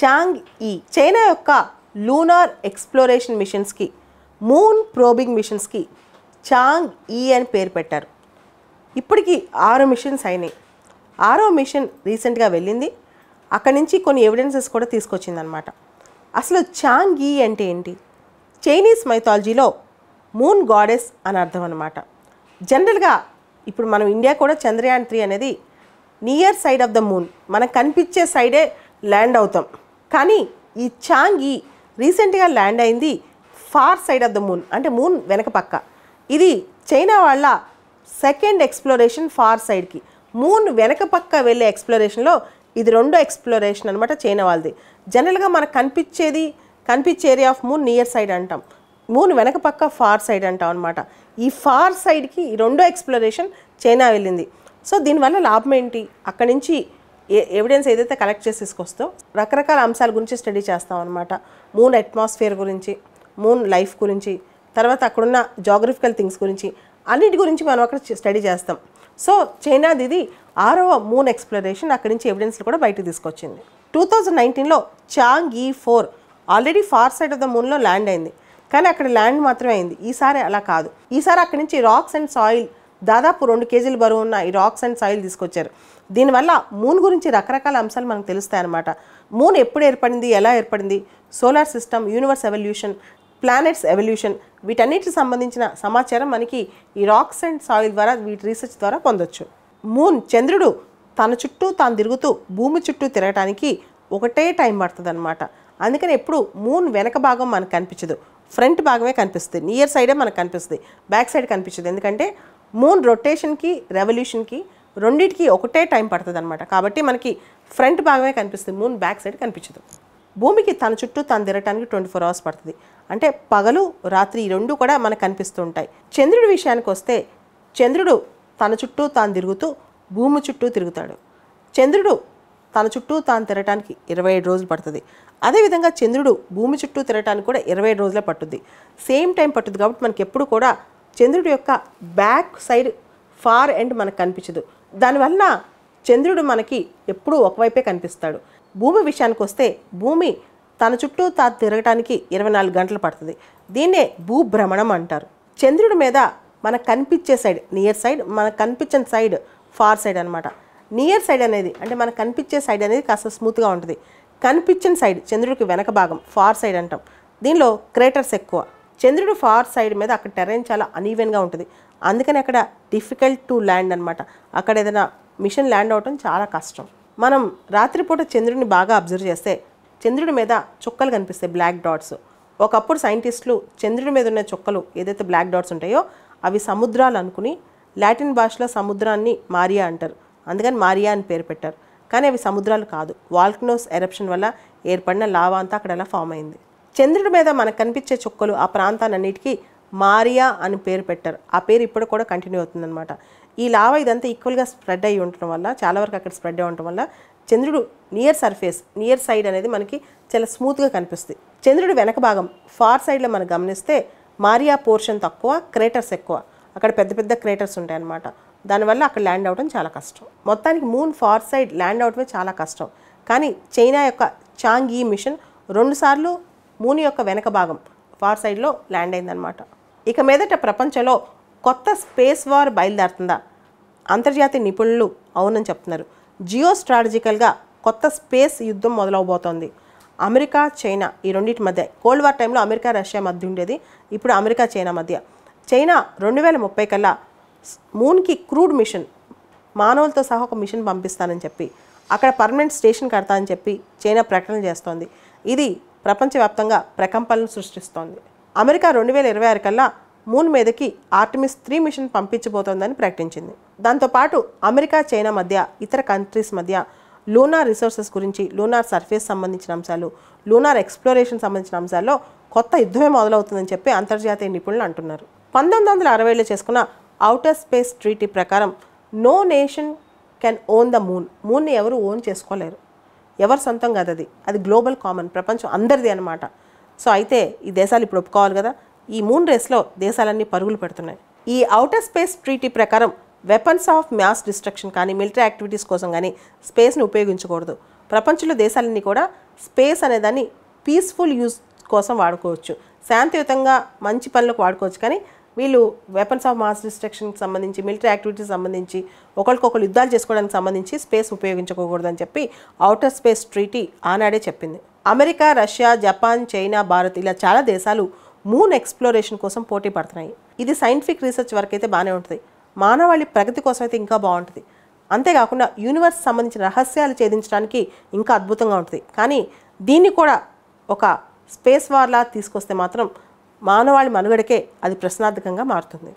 చాంగ్ Chang'e China యొక్క lunar exploration మిషన్స్కి moon probing మిషన్స్కి చాంగ్ ఈ అని పేరు పెట్టారు ఇప్పటికీ ఆరో మిషన్స్ అయినాయి ఆరో మిషన్ రీసెంట్గా వెళ్ళింది అక్కడి నుంచి కొన్ని ఎవిడెన్సెస్ కూడా తీసుకొచ్చిందనమాట అసలు చాంగ్ ఈ అంటే ఏంటి చైనీస్ మైథాలజీలో మూన్ గాడెస్ అని అర్థం అనమాట జనరల్గా ఇప్పుడు మనం ఇండియా కూడా చంద్రయాన్ త్రీ అనేది near side of the moon మనకు కనిపించే సైడే ల్యాండ్ అవుతాం కానీ ఈ ఛాంగి రీసెంట్గా ల్యాండ్ అయింది far side of the moon అంటే మూన్ వెనక పక్క ఇది చైనా వాళ్ళ సెకండ్ ఎక్స్ప్లోరేషన్ ఫార్ సైడ్కి మూన్ వెనక పక్క వెళ్ళే ఎక్స్ప్లోరేషన్లో ఇది రెండో ఎక్స్ప్లోరేషన్ అనమాట చైనా వాళ్ళది జనరల్గా మనకు కనిపించేది కనిపించే area of moon near side అంటాం మూన్ వెనక పక్క ఫార్ సైడ్ అంటాం అనమాట ఈ ఫార్ సైడ్కి ఈ రెండో ఎక్స్ప్లోరేషన్ చైనా వెళ్ళింది సో దీనివల్ల లాభం ఏంటి అక్కడి నుంచి ఎవిడెన్స్ ఏదైతే కలెక్ట్ చేసి తీసుకొస్తో రకరకాల అంశాల గురించి స్టడీ చేస్తాం అనమాట మూన్ అట్మాస్ఫియర్ గురించి మూన్ లైఫ్ గురించి తర్వాత అక్కడున్న జాగ్రఫికల్ థింగ్స్ గురించి అన్నిటి గురించి మనం అక్కడ స్టడీ చేస్తాం సో చైనాది ఇది ఆరవ మూన్ ఎక్స్ప్లోరేషన్ అక్కడి నుంచి ఎవిడెన్స్లు కూడా బయటకు తీసుకొచ్చింది టూ థౌజండ్ నైన్టీన్లో Chang'e four already far side of the మూన్లో ల్యాండ్ అయింది కానీ అక్కడ ల్యాండ్ మాత్రమే అయింది ఈసారి అలా కాదు ఈసారి అక్కడి నుంచి రాక్స్ అండ్ సాయిల్ దాదాపు రెండు కేజీలు బరువు ఉన్న ఈ రాక్స్ అండ్ సాయిల్ తీసుకొచ్చారు దీనివల్ల మూన్ గురించి రకరకాల అంశాలు మనకు తెలుస్తాయన్నమాట మూన్ ఎప్పుడు ఏర్పడింది ఎలా ఏర్పడింది solar system universe evolution planets evolution వీటన్నిటికి సంబంధించిన సమాచారం మనకి ఈ రాక్స్ అండ్ సాయిల్ ద్వారా వీటి రీసెర్చ్ ద్వారా పొందొచ్చు మూన్ చంద్రుడు తన చుట్టూ తాను తిరుగుతూ భూమి చుట్టూ తిరగటానికి ఒకటే టైం పడుతుంది అనమాట అందుకని ఎప్పుడు మూన్ వెనక భాగం మనకు కనిపించదు ఫ్రంట్ భాగమే కనిపిస్తుంది నియర్ సైడే మనకు కనిపిస్తుంది బ్యాక్ సైడ్ కనిపించదు ఎందుకంటే మూన్ రొటేషన్కి రెవల్యూషన్కి రెండింటికి ఒకటే టైం పడుతుంది అనమాట కాబట్టి మనకి ఫ్రంట్ భాగమే కనిపిస్తుంది మూన్ బ్యాక్ సైడ్ కనిపించదు భూమికి తన చుట్టూ తను తిరగటానికి ట్వంటీ ఫోర్ అవర్స్ పడుతుంది అంటే పగలు రాత్రి రెండు కూడా మనకు కనిపిస్తూ ఉంటాయి చంద్రుడి విషయానికి వస్తే చంద్రుడు తన చుట్టూ తాను తిరుగుతూ భూమి చుట్టూ తిరుగుతాడు చంద్రుడు తన చుట్టూ తాను తిరగటానికి ఇరవై ఏడు రోజులు పడుతుంది అదేవిధంగా చంద్రుడు భూమి చుట్టూ తిరగటానికి కూడా ఇరవై ఏడు రోజులే పట్టుద్ది సేమ్ టైం పట్టుద్ది కాబట్టి మనకి ఎప్పుడు కూడా చంద్రుడి యొక్క బ్యాక్ సైడ్ ఫార్ ఎండ్ మనకు కనిపించదు దానివల్ల చంద్రుడు మనకి ఎప్పుడూ ఒకవైపే కనిపిస్తాడు భూమి విషయానికి వస్తే భూమి తన చుట్టూ తా తిరగటానికి ఇరవై నాలుగు గంటలు పడుతుంది దీన్నే భూభ్రమణం అంటారు చంద్రుడి మీద మనకు కనిపించే సైడ్ నియర్ సైడ్ మనకు కనిపించని సైడ్ ఫార్ సైడ్ అనమాట నియర్ సైడ్ అనేది అంటే మనకు కనిపించే సైడ్ అనేది కాస్త స్మూత్గా ఉంటుంది కనిపించిన సైడ్ చంద్రుడికి వెనక భాగం ఫార్ సైడ్ అంటాం దీనిలో క్రేటర్స్ ఎక్కువ చంద్రుడు ఫార్ సైడ్ మీద అక్కడ టెరైన్ చాలా అనీవెన్గా ఉంటుంది అందుకని అక్కడ డిఫికల్ట్ టు ల్యాండ్ అనమాట అక్కడ ఏదైనా మిషన్ ల్యాండ్ అవటం చాలా కష్టం మనం రాత్రిపూట చంద్రుడిని బాగా అబ్జర్వ్ చేస్తే చంద్రుడి మీద చుక్కలు కనిపిస్తాయి బ్లాక్ డాట్స్ ఒకప్పుడు సైంటిస్టులు చంద్రుడి మీద ఉన్న చుక్కలు ఏదైతే బ్లాక్ డాట్స్ ఉంటాయో అవి సముద్రాలు అనుకుని లాటిన్ భాషలో సముద్రాన్ని మారియా అంటారు అందుకని మారియా అని పేరు పెట్టారు కానీ అవి సముద్రాలు కాదు వాల్కనోస్ ఎరప్షన్ వల్ల ఏర్పడిన లావా అంతా అక్కడ ఎలా ఫామ్ అయింది చంద్రుడి మీద మనకు కనిపించే చుక్కలు ఆ ప్రాంతాలన్నిటికీ మారియా అని పేరు పెట్టారు ఆ పేరు ఇప్పుడు కూడా కంటిన్యూ అవుతుందన్నమాట ఈ లావా ఇదంతా ఈక్వల్గా స్ప్రెడ్ అయ్యి ఉండటం వల్ల చాలా వరకు అక్కడ స్ప్రెడ్ అయి ఉండటం వల్ల చంద్రుడు నియర్ సర్ఫేస్ నియర్ సైడ్ అనేది మనకి చాలా స్మూత్గా కనిపిస్తుంది చంద్రుడు వెనక భాగం ఫార్ సైడ్లో మనం గమనిస్తే మారియా పోర్షన్ తక్కువ క్రేటర్స్ ఎక్కువ అక్కడ పెద్ద పెద్ద క్రేటర్స్ ఉంటాయి అనమాట దానివల్ల అక్కడ ల్యాండ్ అవడం చాలా కష్టం మొత్తానికి మూన్ ఫార్ సైడ్ ల్యాండ్ అవడమే చాలా కష్టం కానీ చైనా యొక్క చాంగ్ ఈ మిషన్ రెండుసార్లు మూన్ యొక్క వెనక భాగం ఫార్ సైడ్లో ల్యాండ్ అయిందనమాట ఇక మీదట ప్రపంచంలో కొత్త స్పేస్ వార్ బయలుదేరుతుందా అంతర్జాతీయ నిపుణులు అవునని చెప్తున్నారు జియో స్ట్రాటజికల్గా కొత్త స్పేస్ యుద్ధం మొదలవబోతోంది అమెరికా చైనా ఈ రెండింటి మధ్య కోల్డ్ వార్ టైంలో అమెరికా రష్యా మధ్య ఉండేది ఇప్పుడు అమెరికా చైనా మధ్య చైనా రెండు వేల ముప్పై కల్లా మూన్కి క్రూడ్ మిషన్ మానవులతో సహా ఒక మిషన్ పంపిస్తానని చెప్పి అక్కడ పర్మనెంట్ స్టేషన్ కడతానని చెప్పి చైనా ప్రకటన చేస్తోంది ఇది ప్రపంచవ్యాప్తంగా ప్రకంపనలు సృష్టిస్తోంది అమెరికా రెండు వేల ఇరవై ఆరు కల్లా మూన్ మీదకి ఆర్టిమిస్ త్రీ మిషన్ పంపించబోతోందని ప్రకటించింది దాంతోపాటు అమెరికా చైనా మధ్య ఇతర కంట్రీస్ మధ్య లూనార్ రిసోర్సెస్ గురించి లూనార్ సర్ఫేస్ సంబంధించిన అంశాలు లూనార్ ఎక్స్ప్లోరేషన్ సంబంధించిన అంశాల్లో కొత్త యుద్ధమే మొదలవుతుందని చెప్పి అంతర్జాతీయ నిపుణులు అంటున్నారు పంతొమ్మిది వందల అరవైలో చేసుకున్న అవుటర్ స్పేస్ ట్రీటీ ప్రకారం no nation can own the moon మూన్ని ఎవరు ఓన్ చేసుకోలేరు ఎవరి సొంతం కాదు అది అది గ్లోబల్ కామన్ ప్రపంచం అందరిది అనమాట సో అయితే ఈ దేశాలు ఇప్పుడు ఒప్పుకోవాలి కదా ఈ మూన్ రేస్లో దేశాలన్నీ పరుగులు పెడుతున్నాయి ఈ ఔటర్ స్పేస్ ట్రీటీ ప్రకారం వెపన్స్ ఆఫ్ మ్యాస్ డిస్ట్రక్షన్ కానీ మిలిటరీ యాక్టివిటీస్ కోసం కానీ స్పేస్ని ఉపయోగించకూడదు ప్రపంచంలో దేశాలన్నీ కూడా స్పేస్ అనేదాన్ని పీస్ఫుల్ యూజ్ కోసం వాడుకోవచ్చు శాంతియుతంగా మంచి పనులకు వాడుకోవచ్చు కానీ వీళ్ళు వెపన్స్ ఆఫ్ మాస్ డిస్ట్రక్షన్కి సంబంధించి మిలిటరీ యాక్టివిటీస్ సంబంధించి ఒకరికొకరు యుద్ధాలు చేసుకోవడానికి సంబంధించి స్పేస్ ఉపయోగించకూడదని చెప్పి ఔటర్ స్పేస్ ట్రీటీ ఆనాడే చెప్పింది America Russia Japan China Bharat ఇలా చాలా దేశాలు మూన్ ఎక్స్ప్లోరేషన్ కోసం పోటీ పడుతున్నాయి ఇది సైంటిఫిక్ రీసెర్చ్ వరకు అయితే బాగానే ఉంటుంది మానవాళి ప్రగతి కోసం అయితే ఇంకా బాగుంటుంది అంతేకాకుండా యూనివర్స్ సంబంధించిన రహస్యాలు ఛేదించడానికి ఇంకా అద్భుతంగా ఉంటుంది కానీ దీన్ని కూడా ఒక స్పేస్ వార్లా తీసుకొస్తే మాత్రం మానవాళి మనుగడకే అది ప్రశ్నార్థకంగా మారుతుంది